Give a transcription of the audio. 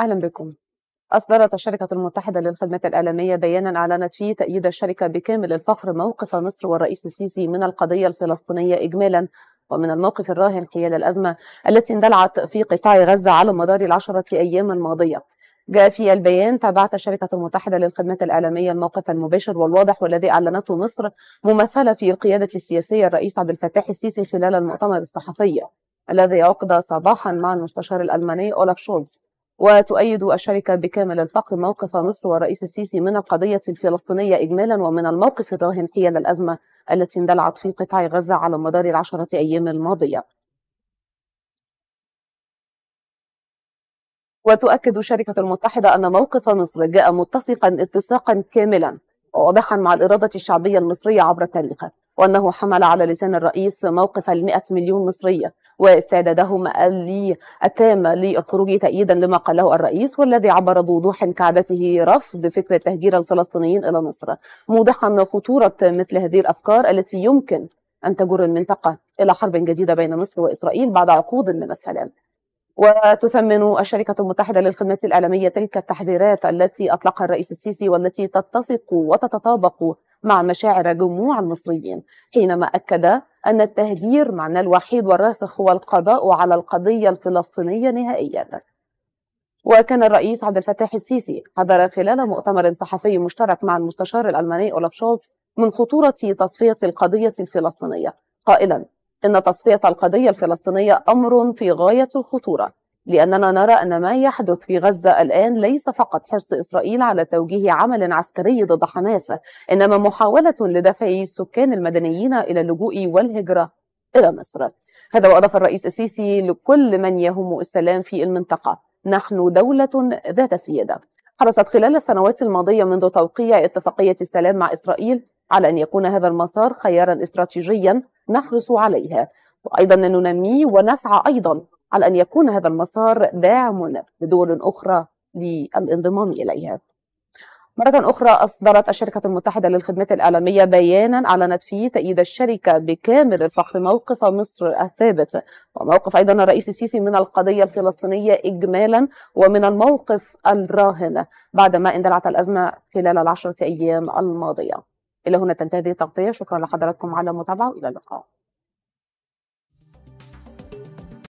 أهلا بكم أصدرت الشركة المتحدة للخدمات الإعلامية بيانا أعلنت فيه تأييد الشركة بكامل الفخر موقف مصر والرئيس السيسي من القضية الفلسطينية إجمالا ومن الموقف الراهن حيال الأزمة التي اندلعت في قطاع غزة على مدار العشرة أيام الماضية جاء في البيان تابعت الشركة المتحدة للخدمات الإعلامية الموقف المباشر والواضح والذي أعلنته مصر ممثلة في القيادة السياسية الرئيس عبد الفتاح السيسي خلال المؤتمر الصحفي الذي عقد صباحا مع المستشار الألماني أولاف شولز وتؤيد الشركة بكامل الفقر موقف مصر والرئيس السيسي من القضية الفلسطينية إجمالا ومن الموقف الراهن حيال الأزمة التي اندلعت في قطاع غزة على مدار العشرة أيام الماضية وتؤكد الشركة المتحدة أن موقف مصر جاء متسقا اتساقا كاملا واضحا مع الإرادة الشعبية المصرية عبر تاريخه وأنه حمل على لسان الرئيس موقف المئة مليون مصرية واستعدادهم التام للخروج تأييدا لما قاله الرئيس والذي عبر بوضوح كعادته رفض فكرة تهجير الفلسطينيين إلى مصر موضحا خطورة مثل هذه الأفكار التي يمكن أن تجر المنطقة إلى حرب جديدة بين مصر وإسرائيل بعد عقود من السلام وتثمن الشركة المتحدة للخدمات الإعلامية تلك التحذيرات التي أطلقها الرئيس السيسي والتي تتسق وتتطابق مع مشاعر جموع المصريين حينما أكد أن التهجير معنى الوحيد والراسخ هو القضاء على القضية الفلسطينية نهائيا وكان الرئيس عبد الفتاح السيسي حضر خلال مؤتمر صحفي مشترك مع المستشار الألماني أولف شولتز من خطورة تصفية القضية الفلسطينية قائلا إن تصفية القضية الفلسطينية أمر في غاية الخطورة لأننا نرى أن ما يحدث في غزة الآن ليس فقط حرص إسرائيل على توجيه عمل عسكري ضد حماس إنما محاولة لدفع السكان المدنيين إلى اللجوء والهجرة إلى مصر هذا وأضاف الرئيس السيسي لكل من يهم السلام في المنطقة نحن دولة ذات سيادة حرصت خلال السنوات الماضية منذ توقيع اتفاقية السلام مع إسرائيل على أن يكون هذا المسار خيارا استراتيجيا نحرص عليها وأيضا ننميه ونسعى أيضا على أن يكون هذا المسار داعم لدول أخرى للانضمام إليها مرة أخرى أصدرت الشركة المتحدة للخدمات الإعلامية بيانا أعلنت فيه تأييد الشركة بكامل الفخر موقف مصر الثابت وموقف أيضا الرئيس السيسي من القضية الفلسطينية إجمالا ومن الموقف الراهن بعدما اندلعت الأزمة خلال العشرة أيام الماضية إلى هنا تنتهي هذه التغطية شكرا لحضراتكم على المتابعة وإلى اللقاء